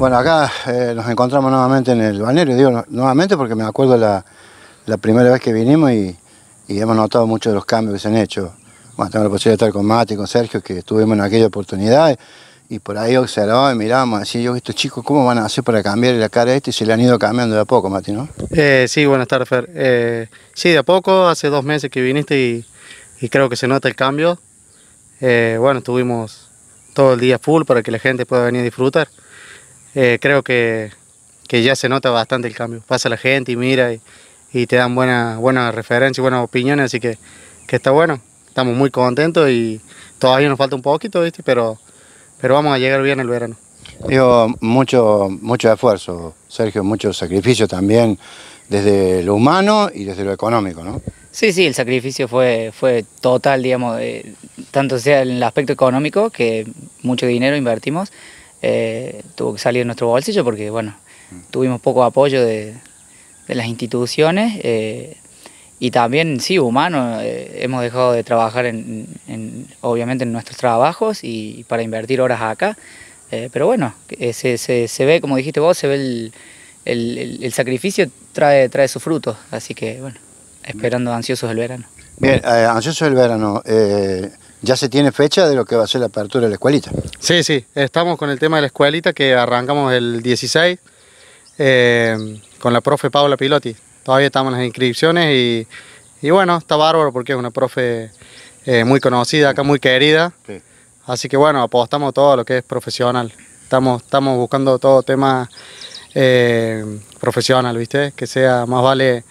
Bueno, acá eh, nos encontramos nuevamente en el balneario, digo nuevamente porque me acuerdo la, la primera vez que vinimos y, hemos notado muchos de los cambios que se han hecho. Bueno, tengo la posibilidad de estar con Mati, con Sergio, que estuvimos en aquella oportunidad y, por ahí observaba y miramos, así yo, estos chicos, ¿cómo van a hacer para cambiar la cara este? Y se le han ido cambiando de a poco, Mati, ¿no? Eh, sí, buenas tardes, Fer. Eh, sí, de a poco, hace dos meses que viniste y, y creo que se nota el cambio. bueno, estuvimos todo el día full para que la gente pueda venir a disfrutar. Eh, creo que, que, ya se nota bastante el cambio. Pasa la gente y mira y, te dan buenas buena referencias y buenas opiniones, así que, que, está bueno. Estamos muy contentos y todavía nos falta un poquito, ¿viste? Pero, pero vamos a llegar bien el verano. Digo, mucho, mucho esfuerzo, Sergio, mucho sacrificio también desde lo humano y desde lo económico, ¿no? Sí, sí, el sacrificio fue, fue total, digamos, tanto sea en el aspecto económico, que mucho dinero invertimos, eh, tuvo que salir de nuestro bolsillo porque, bueno, tuvimos poco apoyo de, las instituciones eh, y también, sí, humano, eh, hemos dejado de trabajar, en, obviamente, en nuestros trabajos y, para invertir horas acá, pero bueno, se, se, ve, como dijiste vos, se ve el, el, el, sacrificio trae, trae sus frutos, así que, bueno, esperando ansiosos el verano. Bien, ansiosos el verano. ¿Ya se tiene fecha de lo que va a ser la apertura de la escuelita? Sí, sí, estamos con el tema de la escuelita que arrancamos el 16 eh, con la profe Paula Piloti. Todavía estamos en las inscripciones y, y bueno, está bárbaro porque es una profe eh, muy conocida, acá muy querida. Así que bueno, apostamos todo lo que es profesional. Estamos, estamos buscando todo tema eh, profesional, ¿viste? Que sea más vale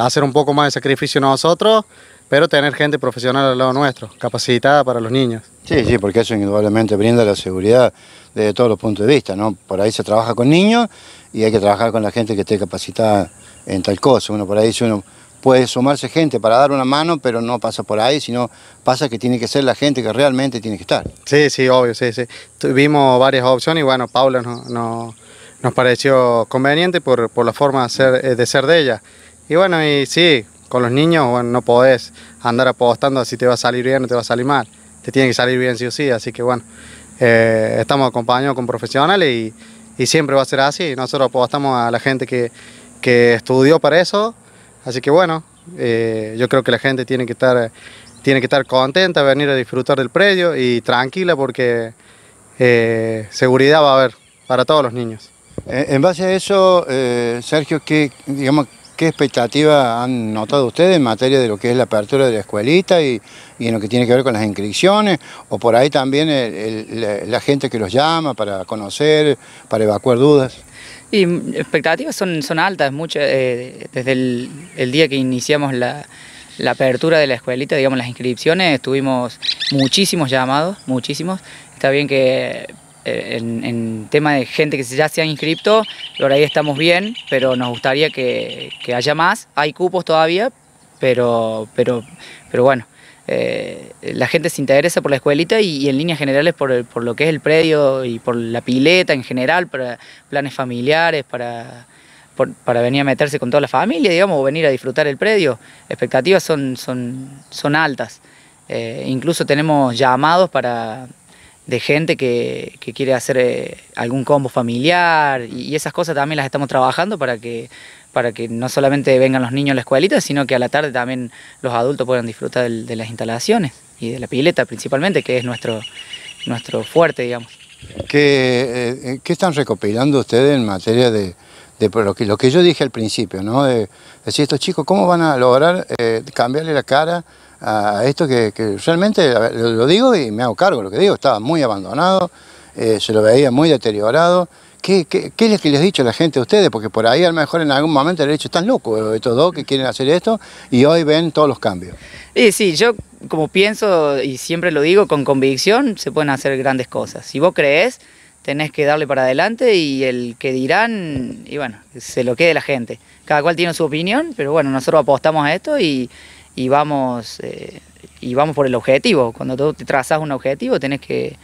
hacer un poco más de sacrificio nosotros pero tener gente profesional al lado nuestro, capacitada para los niños. Sí, sí, porque eso indudablemente brinda la seguridad desde todos los puntos de vista, ¿no? Por ahí se trabaja con niños y hay que trabajar con la gente que esté capacitada en tal cosa. Uno por ahí dice, uno puede sumarse gente para dar una mano, pero no pasa por ahí, sino pasa que tiene que ser la gente que realmente tiene que estar. Sí, sí, obvio, sí, sí. Tuvimos varias opciones y bueno, Paula no, nos pareció conveniente por, por la forma de ser, eh, de ser de ella. Y bueno, y sí, con los niños, no podés andar apostando si te va a salir bien o te va a salir mal. Te tiene que salir bien sí o sí, así que bueno, eh, estamos acompañados con profesionales y, siempre va a ser así. Nosotros apostamos a la gente que, que estudió para eso, así que bueno, eh, yo creo que la gente tiene que estar... Tiene que estar contenta, venir a disfrutar del predio y tranquila porque eh, seguridad va a haber para todos los niños. En base a eso, Sergio, ¿qué, digamos, ¿Qué expectativas han notado ustedes en materia de lo que es la apertura de la escuelita y, en lo que tiene que ver con las inscripciones? O por ahí también la, gente que los llama para conocer, para evacuar dudas. Y expectativas son, altas, muchas, eh, desde el, día que iniciamos la, la, apertura de la escuelita, digamos las inscripciones, tuvimos muchísimos llamados, muchísimos. Está bien que eh, en, tema de gente que ya se ha inscrito, por ahí estamos bien, pero nos gustaría que, haya más. Hay cupos todavía, pero, pero, pero bueno, eh, la gente se interesa por la escuelita y, en líneas generales por, lo que es el predio y por la pileta en general, para planes familiares, para, para venir a meterse con toda la familia, digamos, o venir a disfrutar el predio. Expectativas son, son, son altas. Eh, incluso tenemos llamados para de gente que, quiere hacer eh, algún combo familiar y, esas cosas también las estamos trabajando para que, para que no solamente vengan los niños a la escuelita, sino que a la tarde también los adultos puedan disfrutar de, las instalaciones y de la pileta principalmente, que es nuestro, nuestro fuerte, digamos. ¿Qué, eh, eh, están recopilando ustedes en materia de, de lo, que, lo, que, yo dije al principio, ¿no? decir, estos chicos, ¿cómo van a lograr cambiarle la cara a esto que, realmente lo digo y me hago cargo de lo que digo, estaba muy abandonado, eh, se lo veía muy deteriorado. ¿Qué, qué, qué es lo que les he dicho la gente a ustedes? Porque por ahí a lo mejor en algún momento les he dicho, están locos estos dos que quieren hacer esto y hoy ven todos los cambios. Sí, sí, yo como pienso y siempre lo digo con convicción, se pueden hacer grandes cosas. Si vos crees, tenés que darle para adelante y el que dirán, y bueno, se lo quede la gente. Cada cual tiene su opinión, pero bueno, nosotros apostamos a esto y, y vamos, eh, y vamos por el objetivo. Cuando tú te trazas un objetivo tenés que,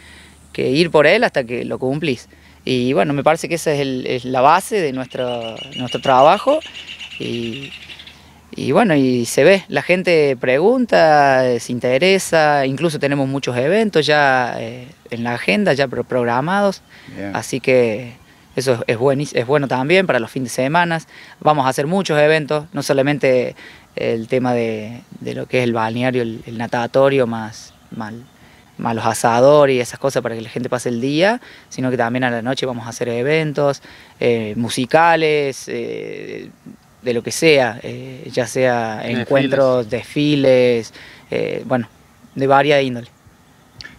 ir por él hasta que lo cumplís. Y bueno, me parece que esa es, la base de nuestro, nuestro trabajo y, bueno, y se ve, la gente pregunta, eh, se interesa, incluso tenemos muchos eventos ya eh, en la agenda, ya programados, así que eso es, bueno también para los fines de semana. Vamos a hacer muchos eventos, no solamente el tema de, lo que es el balneario, el, natatorio, más, los asadores y esas cosas para que la gente pase el día, sino que también a la noche vamos a hacer eventos eh, musicales. Eh, de lo que sea, eh, ya sea encuentros, desfiles, bueno, de varias índole.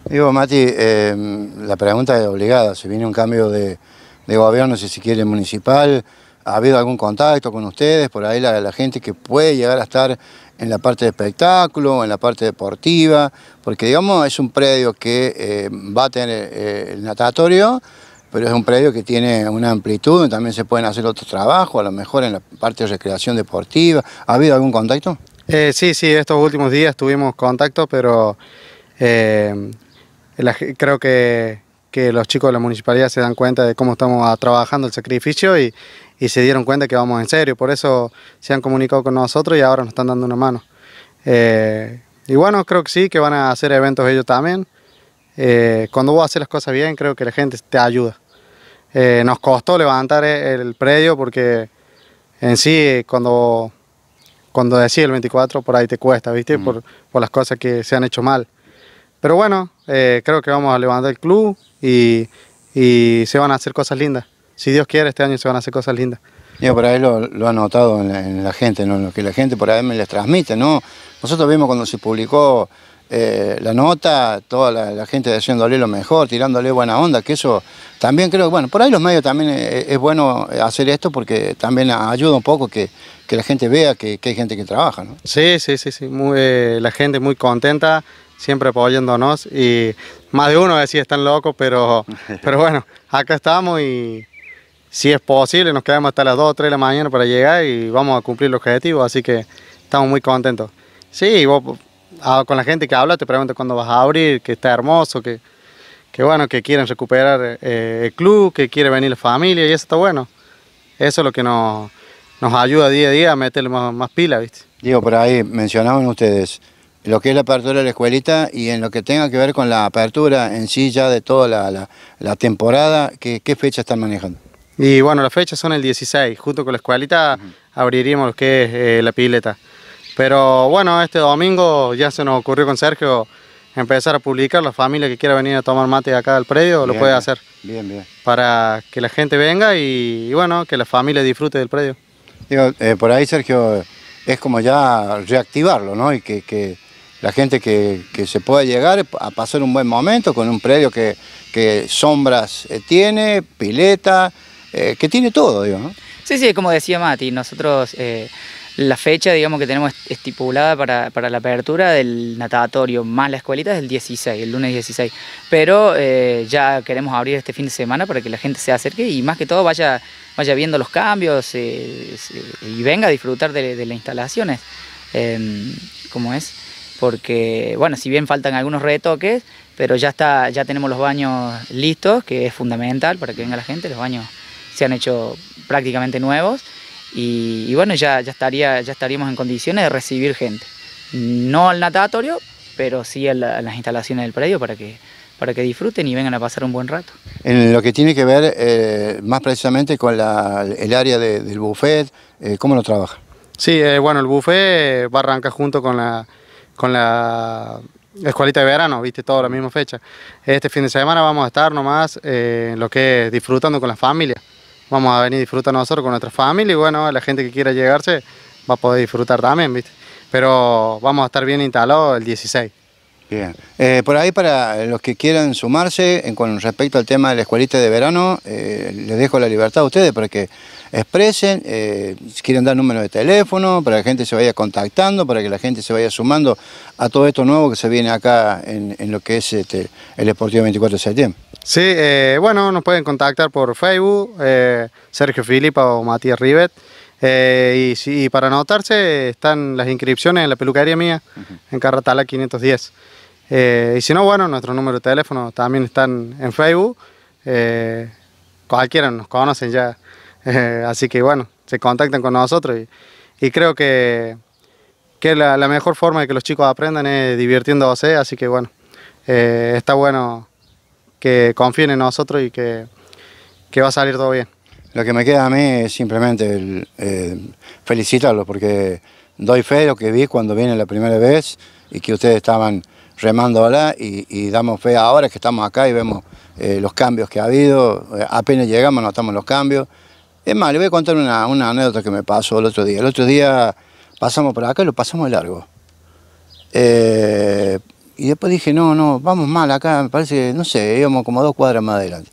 Digo, Mati, la pregunta es obligada, se viene un cambio de, de gobierno, si se quiere, municipal. ¿Ha habido algún contacto con ustedes? Por ahí la, gente que puede llegar a estar en la parte de espectáculo, en la parte deportiva, porque digamos es un predio que eh, va a tener eh, el natatorio, pero es un predio que tiene una amplitud, también se pueden hacer otros trabajos, a lo mejor en la parte de recreación deportiva. ¿Ha habido algún contacto? Eh, sí, sí, estos últimos días tuvimos contacto, pero creo que que los chicos de la municipalidad se dan cuenta de cómo estamos trabajando el sacrificio y, y se dieron cuenta que vamos en serio. Por eso se han comunicado con nosotros y ahora nos están dando una mano. Eh, y bueno, creo que sí, que van a hacer eventos ellos también. Eh, cuando vos haces las cosas bien, creo que la gente te ayuda. Eh, nos costó levantar e, el predio porque en sí, cuando, cuando decís el 24, por ahí te cuesta, ¿viste? Mm. Por, por las cosas que se han hecho mal. Pero bueno, eh, creo que vamos a levantar el club y, se van a hacer cosas lindas. Si Dios quiere, este año se van a hacer cosas lindas. Yo por ahí lo, lo ha notado en la, gente, ¿no? lo que la gente por ahí me les transmite. ¿no? Nosotros vimos cuando se publicó eh, la nota, toda la, gente diciéndole lo mejor, tirándole buena onda, que eso también creo que, bueno, por ahí los medios también eh, es, bueno hacer esto porque también ayuda un poco que, que la gente vea que, hay gente que trabaja, ¿no? Sí, sí, sí, sí, muy, la gente muy contenta, siempre apoyándonos y más de uno decía están locos, pero, pero bueno, acá estamos y si es posible nos quedamos hasta las 2 o 3 de la mañana para llegar y vamos a cumplir los objetivos, así que estamos muy contentos. Sí, ah, con la gente que habla te pregunto cuándo vas a abrir, que está hermoso, que, que bueno, que quieren recuperar eh, el club, que quiere venir la familia y eso está bueno. Eso es lo que nos, nos ayuda día a día a meterle más, más pila, ¿viste? Digo, por ahí mencionaban ustedes lo que es la apertura de la escuelita y en lo que tenga que ver con la apertura en sí ya de toda la, la, temporada, ¿qué, ¿qué, fecha están manejando? Y bueno, las fechas son el 16, junto con la escuelita abriríamos lo que es eh, la pileta. Pero bueno, este domingo ya se nos ocurrió con Sergio empezar a publicar, la familia que quiera venir a tomar mate acá al predio lo puede hacer. Bien, bien. Para que la gente venga y, bueno, que la familia disfrute del predio. Digo, eh, por ahí Sergio es como ya reactivarlo, ¿no? Y que, que la gente que, se pueda llegar a pasar un buen momento con un predio que, sombras eh, tiene, pileta, eh, que tiene todo, digo, ¿no? Sí, sí, como decía Mati, nosotros eh, la fecha, digamos, que tenemos estipulada para, la apertura del natatorio más la escuelita es el 16, el lunes 16, pero ya queremos abrir este fin de semana para que la gente se acerque y más que todo vaya, vaya viendo los cambios y venga a disfrutar de, de las instalaciones, como es porque, bueno, si bien faltan algunos retoques, pero ya, está, ya tenemos los baños listos, que es fundamental para que venga la gente, los baños se han hecho prácticamente nuevos y, bueno, ya, ya, estaría, ya estaríamos en condiciones de recibir gente. No al natatorio, pero sí a, las instalaciones del predio para que, para que disfruten y vengan a pasar un buen rato. En lo que tiene que ver eh, más precisamente con el área del buffet, eh, ¿cómo lo trabaja? Sí, eh, bueno, el buffet va a arrancar junto con la con la escuelita de verano, viste, todo la misma fecha. Este fin de semana vamos a estar nomás eh, lo que es disfrutando con la familia. Vamos a venir disfrutando nosotros con nuestra familia y bueno, la gente que quiera llegarse va a poder disfrutar también, viste. Pero vamos a estar bien instalados el 16. Bien. Eh, por ahí para los que quieran sumarse en, con respecto al tema del escuelita de verano, eh, les dejo la libertad a ustedes para que expresen, eh, si quieren dar números de teléfono, para que la gente se vaya contactando, para que la gente se vaya sumando a todo esto nuevo que se viene acá en, lo que es este, el Esportivo 24 de septiembre. Sí, bueno, nos pueden contactar por Facebook, Sergio Filipa o Matías Rivet. y, para anotarse están las inscripciones en la peluquería mía, en Carratala 510. Eh, y si no, bueno, nuestro número de teléfono también están en Facebook. Eh, cualquiera nos conocen ya. Eh, así que bueno, se contactan con nosotros y, creo que, que la, mejor forma de que los chicos aprendan es divirtiéndose. Así que bueno, está bueno que confíen en nosotros y que, que va a salir todo bien. Lo que me queda a mí es simplemente felicitarlos porque doy fe de lo que vi cuando vine la primera vez y que ustedes estaban a y, y damos fe ahora que estamos acá y vemos eh, los cambios que ha habido. Eh, apenas llegamos, notamos los cambios. Es más, le voy a contar una, anécdota que me pasó el otro día. El otro día pasamos por acá y lo pasamos de largo. Eh, y después dije, no, no, vamos mal acá, me parece, no sé, íbamos como dos cuadras más adelante.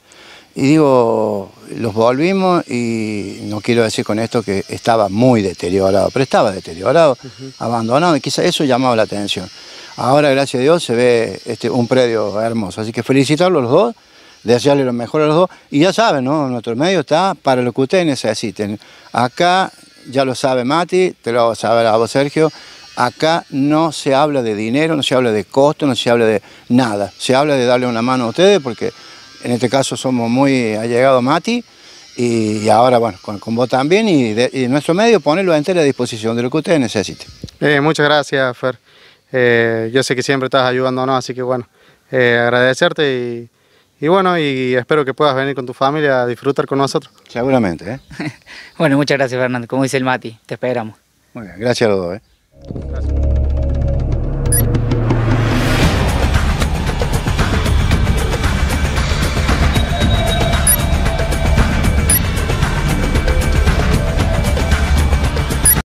Y digo, los volvimos y no quiero decir con esto que estaba muy deteriorado, pero estaba deteriorado, abandonado y quizá eso llamaba la atención. Ahora, gracias a Dios, se ve este, un predio hermoso, así que felicitarlos los dos, desearles lo mejor a los dos y ya saben, ¿no? nuestro medio está para lo que ustedes necesiten. Acá ya lo sabe Mati, te lo sabe a vos Sergio, acá no se habla de dinero, no se habla de costo, no se habla de nada, se habla de darle una mano a ustedes porque en este caso somos muy allegados Mati y, ahora, bueno, con, vos también y, nuestro medio ponerlo a la disposición de lo que ustedes necesiten. Eh, muchas gracias, Fer. Eh, yo sé que siempre estás ayudándonos, así que bueno, eh, agradecerte y, bueno, y espero que puedas venir con tu familia a disfrutar con nosotros. Seguramente, ¿eh? bueno, muchas gracias, Fernando. Como dice el Mati, te esperamos. Muy bien, gracias a los dos, ¿eh?